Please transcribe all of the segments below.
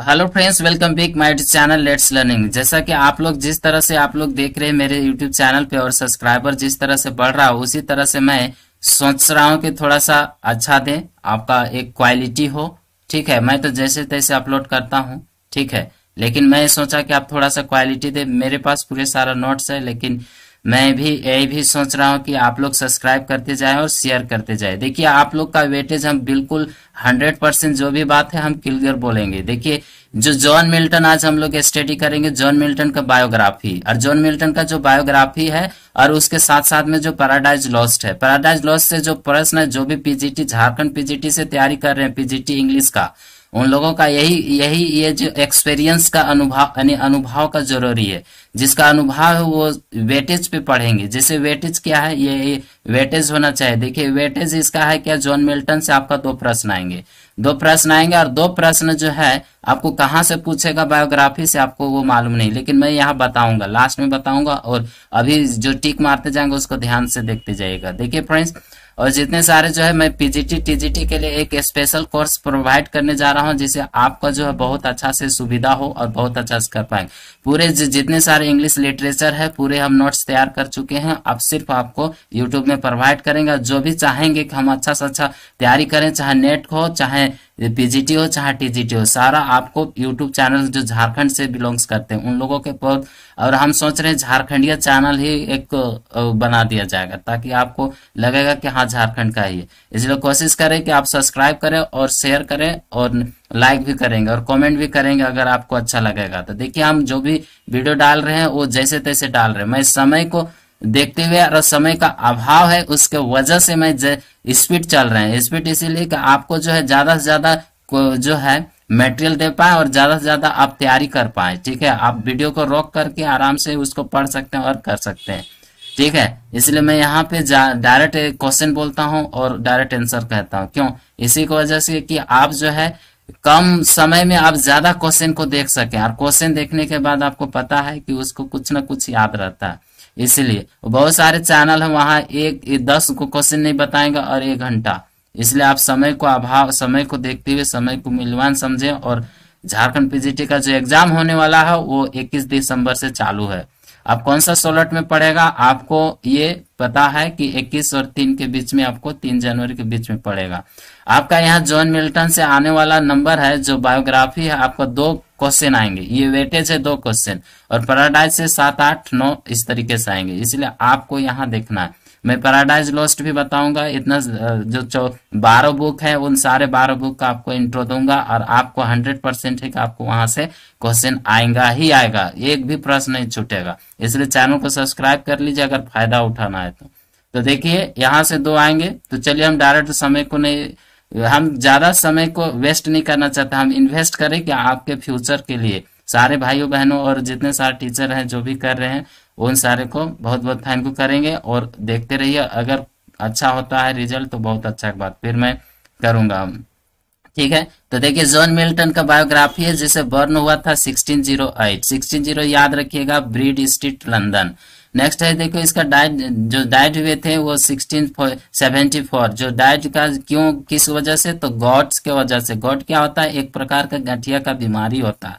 hello friends welcome back my channel let's learning जैसा कि आप लोग जिस तरह से आप लोग देख रहे हैं मेरे यूट्यूब चैनल पे और सब्सक्राइबर जिस तरह से बढ़ रहा है उसी तरह से मैं सोच रहा हूँ कि थोड़ा सा अच्छा दें आपका एक क्वालिटी हो ठीक है मैं तो जैसे तैसे अपलोड करता हूँ ठीक है लेकिन मैं सोचा कि आप थोड़ा सा क्वालिटी दे मेरे पास पूरे सारा नोट्स है लेकिन मैं भी यही भी सोच रहा हूँ कि आप लोग सब्सक्राइब करते जाए और शेयर करते जाए देखिए आप लोग का वेटेज हम बिल्कुल हंड्रेड परसेंट जो भी बात है हम क्लियर बोलेंगे देखिए जो जॉन मिल्टन आज हम लोग स्टडी करेंगे जॉन मिल्टन का बायोग्राफी और जॉन मिल्टन का जो बायोग्राफी है और उसके साथ साथ में जो पैराडाइज लॉस्ट है पैराडाइज लॉस्ट से जो प्रश्न है जो भी पीजीटी झारखंड पीजीटी से तैयारी कर रहे हैं पीजीटी इंग्लिश का उन लोगों का यही यही ये जो एक्सपीरियंस का अनुभव यानी अनुभव का जरूरी है जिसका अनुभव है वो वेटेज पे पढ़ेंगे जैसे वेटेज क्या है ये वेटेज होना चाहिए देखिए वेटेज इसका है क्या जॉन मिल्टन से आपका दो प्रश्न आएंगे दो प्रश्न आएंगे और दो प्रश्न जो है आपको कहाँ से पूछेगा बायोग्राफी से आपको वो मालूम नहीं लेकिन मैं यहाँ बताऊंगा लास्ट में बताऊंगा और अभी जो टिक मारते जाएंगे उसको ध्यान से देखते जाइएगा देखिये फ्रेंड्स और जितने सारे जो है मैं पीजीटी टीजीटी के लिए एक स्पेशल कोर्स प्रोवाइड करने जा रहा हूँ जिसे आपका जो है बहुत अच्छा से सुविधा हो और बहुत अच्छा से कर पाए पूरे जितने सारे इंग्लिश लिटरेचर है पूरे हम नोट्स तैयार कर चुके हैं अब सिर्फ आपको यूट्यूब में प्रोवाइड करेंगे जो भी चाहेंगे कि हम अच्छा से अच्छा तैयारी करें चाहे नेट हो चाहे पीजीटी हो चाहे टीजीटी हो सारा आपको यूट्यूब चैनल जो झारखंड से बिलोंग्स करते हैं उन लोगों के पास और हम सोच रहे हैं झारखंडिया चैनल ही एक बना दिया जाएगा ताकि आपको लगेगा कि हाँ झारखंड का ही है इसलिए कोशिश करें कि आप सब्सक्राइब करें और शेयर करें और लाइक भी करेंगे और कमेंट भी करेंगे अगर आपको अच्छा लगेगा तो देखिए हम जो भी वीडियो डाल रहे हैं वो जैसे तैसे डाल रहे हैं मैं समय को देखते हुए और समय का अभाव है उसके वजह से मैं स्पीड चल रहे हैं स्पीड इसीलिए कि आपको जो है ज्यादा से ज्यादा जो है मटेरियल दे पाए और ज्यादा से ज्यादा आप तैयारी कर पाए ठीक है आप वीडियो को रोक करके आराम से उसको पढ़ सकते हैं और कर सकते हैं ठीक है इसलिए मैं यहाँ पे डायरेक्ट क्वेश्चन बोलता हूँ और डायरेक्ट आंसर कहता हूँ क्यों इसी की वजह से कि आप जो है कम समय में आप ज्यादा क्वेश्चन को देख सके और क्वेश्चन देखने के बाद आपको पता है कि उसको कुछ ना कुछ याद रहता है इसलिए बहुत सारे चैनल है वहां एक, दस को क्वेश्चन नहीं बताएंगे और एक घंटा इसलिए आप समय को अभाव समय को देखते हुए समय को मिलवान समझे और झारखंड पीजीटी का जो एग्जाम होने वाला है वो 21 दिसंबर से चालू है आप कौन सा सोलट में पड़ेगा आपको ये पता है कि 21 और 3 के बीच में आपको 3 जनवरी के बीच में पड़ेगा आपका यहाँ जॉन मिल्टन से आने वाला नंबर है जो बायोग्राफी है आपका दो क्वेश्चन आएंगे ये वेटेज है दो क्वेश्चन और पैराडाइज से सात आठ नौ इस तरीके से आएंगे इसलिए आपको यहाँ देखना है मैं पैराडाइज लॉस्ट भी बताऊंगा इतना जो बारह बुक है उन सारे बारह बुक का आपको इंट्रो दूंगा और आपको हंड्रेड परसेंट है कि आपको वहां से क्वेश्चन आएगा ही आएगा एक भी प्रश्न नहीं छूटेगा इसलिए चैनल को सब्सक्राइब कर लीजिए अगर फायदा उठाना है तो, तो देखिए यहाँ से दो आएंगे तो चलिए हम डायरेक्ट समय को नहीं हम ज्यादा समय को वेस्ट नहीं करना चाहते हम इन्वेस्ट करें कि आपके फ्यूचर के लिए सारे भाइयों बहनों और जितने सारे टीचर हैं जो भी कर रहे हैं उन सारे को बहुत बहुत थैंक यू करेंगे और देखते रहिए अगर अच्छा होता है रिजल्ट तो बहुत अच्छा बात फिर मैं करूंगा ठीक है तो देखिए जॉन मिल्टन का बायोग्राफी है जिसे बर्न हुआ था 1608 1608 याद रखिएगा ब्रीड स्ट्रीट लंदन नेक्स्ट है देखो इसका डाइट जो डाइट हुए थे वो सिक्सटीन सेवेंटी फोर जो डाइट का क्यों किस वजह से तो गॉड्स के वजह से गॉड क्या होता है एक प्रकार का गठिया का बीमारी होता है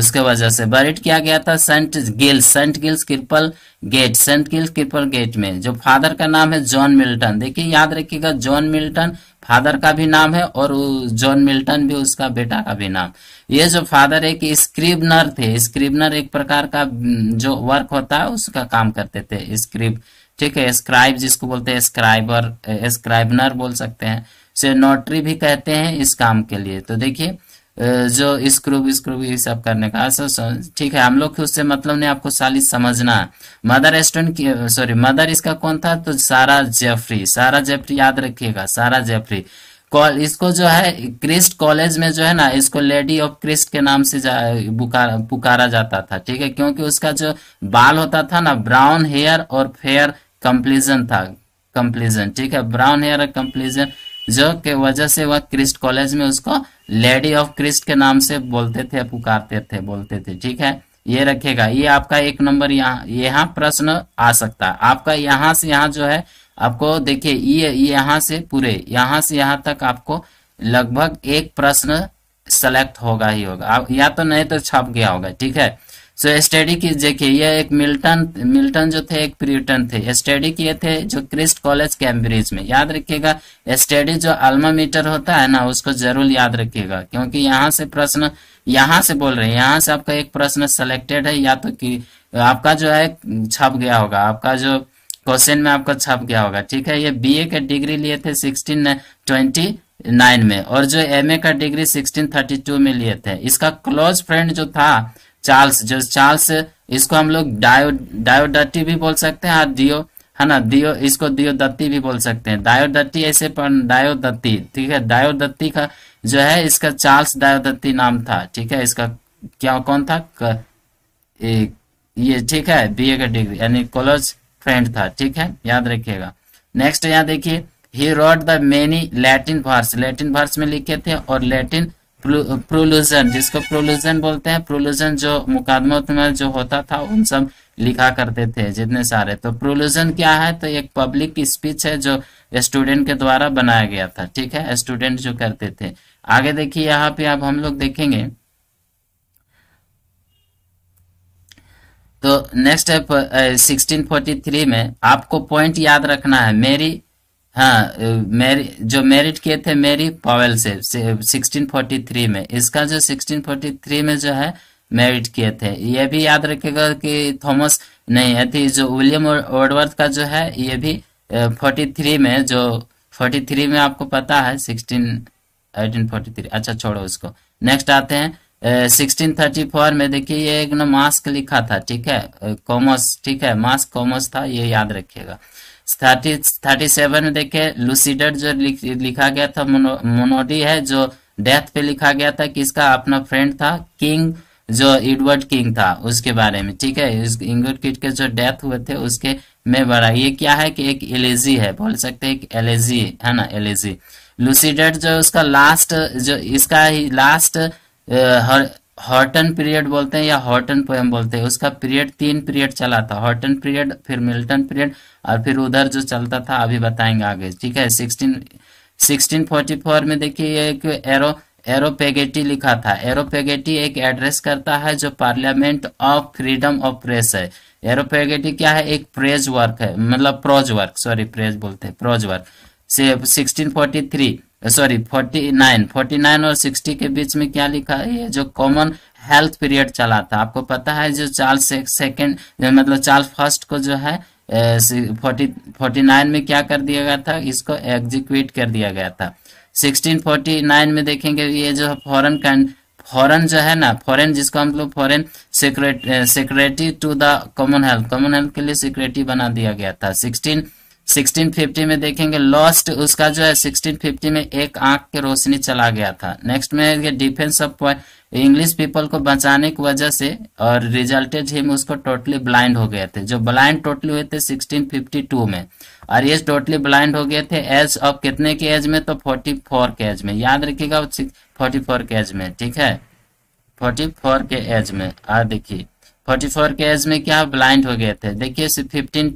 उसके वजह से बरिट किया गया था Saint Giles Saint Giles Cripplegate Saint Giles Cripplegate में जो फादर का नाम है जॉन मिल्टन देखिए याद रखिएगा जॉन मिल्टन फादर का भी नाम है और जॉन मिल्टन भी उसका बेटा का भी नाम ये जो फादर एक स्क्रिबनर थे स्क्रिबनर एक प्रकार का जो वर्क होता है उसका काम करते थे स्क्रिप ठीक है स्क्राइब जिसको बोलते हैं स्क्राइबर स्क्राइबनर बोल सकते हैं से नोटरी भी कहते हैं इस काम के लिए तो देखिए जो स्क्रूब स्क्रूब ये सब करने का अच्छा, ठीक है हम लोग उससे मतलब ने आपको साली समझना मदर की सॉरी मदर इसका कौन था तो सारा जेफरी सारा जेफरी याद रखिएगा सारा जेफरी कॉल इसको जो है क्रिस्ट कॉलेज में जो है ना इसको लेडी ऑफ क्रिस्ट के नाम से जा, पुकारा जाता था ठीक है क्योंकि उसका जो बाल होता था ना ब्राउन हेयर और फेयर कंप्लीजन था कंप्लीजन ठीक है ब्राउन हेयर और कंप्लीजन जो के वजह से वह क्रिस्ट कॉलेज में उसको लेडी ऑफ क्रिस्ट के नाम से बोलते थे पुकारते थे बोलते थे ठीक है ये रखेगा ये आपका एक नंबर यहाँ यहाँ प्रश्न आ सकता है आपका यहाँ से यहाँ जो है आपको देखिए ये यहाँ से पूरे यहाँ से यहाँ तक आपको लगभग एक प्रश्न सेलेक्ट होगा ही होगा या तो नहीं तो छप गया होगा ठीक है सो स्टडी की कि ये एक मिल्टन मिल्टन जो थे एक प्रियटन थे स्टडी किए थे जो क्रिस्ट कॉलेज कैम्ब्रिज में याद रखिएगा स्टडी जो अल्मामीटर होता है ना उसको जरूर याद रखिएगा क्योंकि यहाँ से प्रश्न यहाँ से बोल रहे हैं यहाँ से आपका एक प्रश्न सेलेक्टेड है या तो कि आपका जो है छप गया होगा आपका जो क्वेश्चन में आपका छप गया होगा ठीक है ये बी का डिग्री लिए थे सिक्सटीन ट्वेंटी नाइन में और जो एमए का डिग्री सिक्सटीन थर्टी टू में लिए थे इसका क्लोज फ्रेंड जो था चार्ल्स जो चार्ल्स इसको हम लोग डायो डायोडट्टी भी बोल सकते हैं और डियो है ना दियो इसको दियो दत्ती भी बोल सकते हैं डायोदत्ती ऐसे पर डायोदत्ती ठीक है डायोदत्ती का जो है इसका चार्ल्स डायोदत्ती नाम था ठीक है इसका क्या कौन था क, ए, ये ठीक है बीए का डिग्री यानी कॉलेज फ्रेंड था ठीक है याद रखिएगा नेक्स्ट यहाँ देखिए he wrote the many Latin verse Latin verse में लिखे थे और लैटिन प्रोलोजन जिसको प्रोलोजन बोलते हैं प्रोलोजन जो मुकादमों में जो होता था उन सब लिखा करते थे जितने सारे तो प्रोलोजन क्या है तो एक पब्लिक स्पीच है जो स्टूडेंट के द्वारा बनाया गया था ठीक है स्टूडेंट जो करते थे आगे देखिए यहाँ पे अब हम लोग देखेंगे तो नेक्स्ट है सिक्सटीन फोर्टी थ्री में आपको पॉइंट याद रखना है मेरी हाँ मेरी जो मेरिट किए थे मेरी पावेल से 1643 में इसका जो 1643 में जो है मेरिट किए थे ये भी याद रखेगा कि थॉमस नहीं अति जो विलियम ओडवर्थ का जो है ये भी 43 में जो 43 में आपको पता है 16 1843 अच्छा छोड़ो उसको नेक्स्ट आते हैं सिक्सटीन थर्टी फोर में देखिए ये एक ना मास्क लिखा था ठीक है कॉमर्स ठीक है मास्क कॉमर्स था ये याद रखेगा थर्टी थर्टी सेवन में देखे लुसिडर जो लिख, लिखा गया था मोनोडी है जो डेथ पे लिखा गया था किसका अपना फ्रेंड था किंग जो एडवर्ड किंग था उसके बारे में ठीक है इंगवर्ड किट के जो डेथ हुए थे उसके में बड़ा ये क्या है कि एक एलेजी है बोल सकते हैं एक एलेजी है ना एलेजी लुसिडेट जो उसका लास्ट जो इसका ही लास्ट हर हॉर्टन पीरियड बोलते हैं या हॉर्टन पोएम बोलते हैं उसका पीरियड तीन पीरियड चला था हॉर्टन पीरियड फिर मिल्टन पीरियड और फिर उधर जो चलता था अभी बताएंगे आगे ठीक है सिक्सटीन फोर्टी फोर में देखिए एक एरो एरोपेगेटी लिखा था एरोपेगेटी एक एड्रेस करता है जो parliament of freedom of press है एरोपेगेटी क्या है एक प्रेज वर्क है मतलब प्रोज वर्क सॉरी प्रेज बोलते हैं प्रोज वर्क से सिक्सटीन फोर्टी थ्री सॉरी 49 49 और 60 के बीच में क्या लिखा है ये जो कॉमन हेल्थ पीरियड चला था आपको पता है जो चार्ल्स सेकेंड मतलब चार्ल्स फर्स्ट को जो है फोर्टी फोर्टी नाइन में क्या कर दिया गया था इसको एग्जीक्यूट कर दिया गया था सिक्सटीन फोर्टी नाइन में देखेंगे ये जो फॉरन फॉरन जो है ना फॉरन जिसको हम लोग foreign secretary to the Commonwealth Commonwealth के लिए सिक्रेटरी बना दिया गया था सिक्सटीन 1650 में देखेंगे लॉस्ट उसका जो है 1650 में एक आंख के रोशनी चला गया था नेक्स्ट में ये डिफेंस ऑफ इंग्लिश पीपल को बचाने की वजह से और रिजल्टेड हिम उसको टोटली ब्लाइंड हो गए थे जो ब्लाइंड टोटली हुए थे 1652 में और ये टोटली ब्लाइंड हो गए थे एज ऑफ कितने के एज में तो 44 फोर के एज में याद रखिएगा 44 के एज में ठीक है 44 के एज में आ देखिए 44 के एज में क्या ब्लाइंड हो गए थे देखिए फिफ्टीन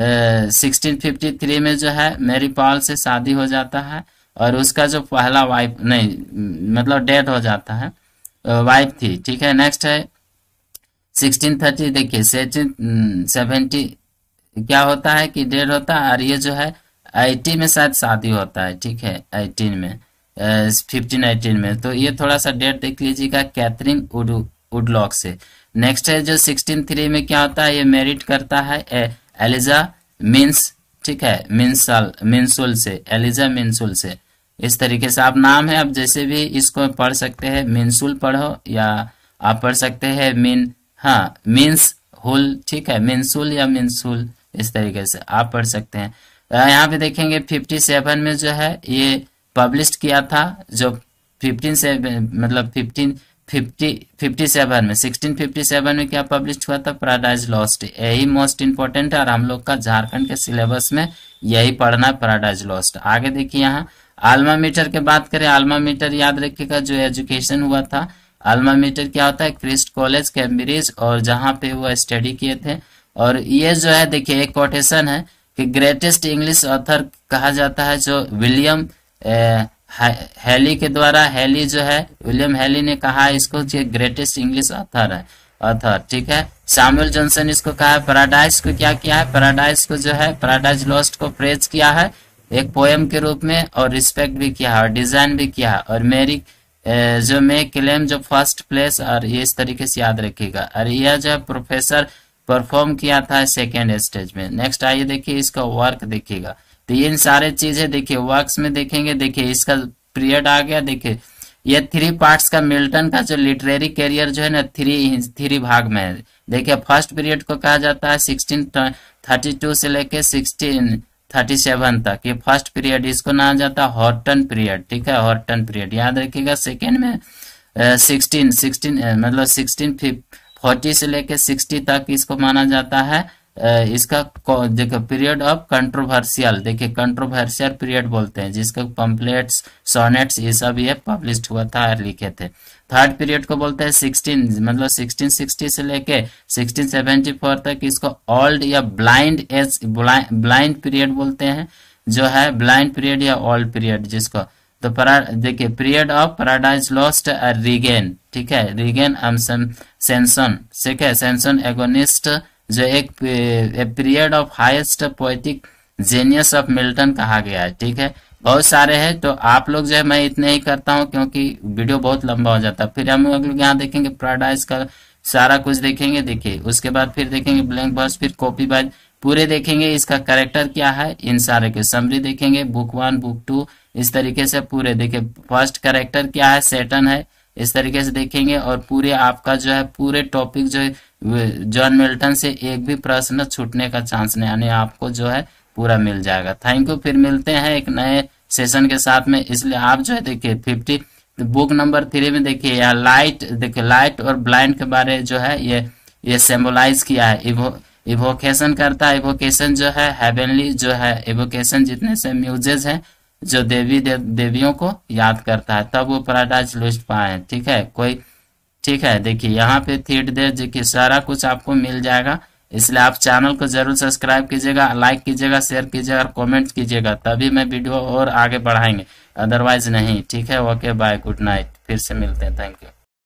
1653 फिफ्टी थ्री में जो है मेरी पॉल से शादी हो जाता है और उसका जो पहला वाइफ नहीं मतलब डेथ हो जाता है वाइफ थी ठीक है नेक्स्ट है 1630 देखिए सेवेंटी हम्म, क्या होता है कि डेड होता है और ये जो है आईटी में शायद शादी होता है ठीक है आईटीन में फिफ्टीन एटीन में तो ये थोड़ा सा डेट देख लीजिएगा कैथरीन उडलॉक से नेक्स्ट है जो सिक्सटीन थ्री में क्या होता है ये मेरिट करता है एलिजा मीन्स ठीक है मिनसल मिनसुल से एलिजा मिनसुल से इस तरीके से आप नाम है आप जैसे भी इसको पढ़ सकते हैं मिनसुल पढ़ो या आप पढ़ सकते हैं मिन हाँ मीन्स हुल ठीक है मिनसुल या मिनसुल इस तरीके से आप पढ़ सकते हैं यहाँ पे देखेंगे फिफ्टी सेवन में जो है ये पब्लिश किया था जो फिफ्टीन से मतलब फिफ्टीन फिफ्टी सेवन में सिक्सटीन फिफ्टी सेवन में क्या पब्लिश हुआ था पैराडाइज लॉस्ट यही मोस्ट इंपॉर्टेंट है और हम लोग का झारखंड के सिलेबस में यही पढ़ना है पैराडाइज लॉस्ट आगे देखिए यहाँ आलमा मीटर के बात करें आलमा मीटर याद रखिएगा जो एजुकेशन हुआ था आलमा मीटर क्या होता है क्रिस्ट कॉलेज कैम्ब्रिज और जहाँ पे वो स्टडी किए थे और ये जो है देखिए एक कोटेशन है कि ग्रेटेस्ट इंग्लिश ऑथर कहा जाता है जो विलियम हैली के द्वारा हैली जो है विलियम हैली ने कहा इसको ग्रेटेस्ट इंग्लिश ऑथर है ऑथर ठीक है सैमुअल जॉनसन इसको कहा है पैराडाइज को क्या किया है पैराडाइज को जो है पैराडाइज लॉस्ट को प्रेज किया है एक पोएम के रूप में और रिस्पेक्ट भी किया है और डिजाइन भी किया है और मेरी जो मे क्लेम जो फर्स्ट प्लेस और ये इस तरीके से याद रखेगा और यह जो प्रोफेसर परफॉर्म किया था सेकेंड स्टेज में नेक्स्ट आइए देखिए इसका वर्क देखिएगा तो ये इन सारे चीजें देखिए वर्क्स में देखेंगे देखिए इसका पीरियड आ गया देखिए ये थ्री पार्ट्स का मिल्टन का जो लिटरेरी कैरियर जो है ना थ्री थ्री भाग में है देखिए फर्स्ट पीरियड को कहा जाता है सिक्सटीन थर्टी टू से लेके सिक्सटीन थर्टी सेवन तक ये फर्स्ट पीरियड इसको नाम जाता है हॉर्टन पीरियड ठीक है हॉर्टन पीरियड याद रखिएगा सेकेंड में सिक्सटीन सिक्सटीन मतलब सिक्सटीन फोर्टी से लेके सिक्सटी तक इसको माना जाता है इसका देखो पीरियड ऑफ कंट्रोवर्सियल देखिए कंट्रोवर्सियल पीरियड बोलते हैं जिसका पंपलेट्स सोनेट्स ये सब ये पब्लिश हुआ था और लिखे थे थर्ड पीरियड को बोलते हैं सिक्सटीन मतलब सिक्सटीन सिक्सटी से लेके सिक्सटीन सेवेंटी फोर तक इसको ओल्ड या ब्लाइंड एज ब्लाइंड पीरियड बोलते हैं जो है ब्लाइंड पीरियड या ओल्ड पीरियड जिसको तो देखिए period of Paradise Lost regain ठीक है रिगेन एम सेंसन ठीक है सेंसन एगोनिस्ट जो एक period of highest poetic genius of Milton कहा गया है ठीक है बहुत सारे हैं तो आप लोग जो है मैं इतने ही करता हूँ क्योंकि वीडियो बहुत लंबा हो जाता है फिर हम लोग यहाँ देखेंगे प्राडाइज का सारा कुछ देखेंगे देखिए उसके बाद फिर देखेंगे ब्लैंक बॉक्स फिर कॉपी बाइज पूरे देखेंगे इसका करेक्टर क्या है इन सारे के समरी देखेंगे बुक वन बुक टू इस तरीके से पूरे देखिए फर्स्ट करेक्टर क्या है सेटन है इस तरीके से देखेंगे और पूरे आपका जो है पूरे टॉपिक जो है जॉन मिल्टन से एक भी प्रश्न छूटने का चांस नहीं यानी आपको जो है पूरा मिल जाएगा थैंक यू फिर मिलते हैं एक नए सेशन के साथ में इसलिए आप जो है देखिए फिफ्टी बुक नंबर थ्री में देखिए यहाँ लाइट देखिए लाइट और ब्लाइंड के बारे जो है ये ये सिम्बोलाइज किया है इवो इवोकेशन करता है इवोकेशन जो है हेवनली जो है इवोकेशन जितने से म्यूजेज है जो देवी दे, देवियों को याद करता है तब वो पैराडाइज लिस्ट पाए ठीक है कोई ठीक है देखिए यहाँ पे थीट दे देखिए सारा कुछ आपको मिल जाएगा इसलिए आप चैनल को जरूर सब्सक्राइब कीजिएगा लाइक कीजिएगा शेयर कीजिएगा और कॉमेंट कीजिएगा तभी मैं वीडियो और आगे बढ़ाएंगे अदरवाइज नहीं ठीक है ओके बाय गुड नाइट फिर से मिलते हैं थैंक यू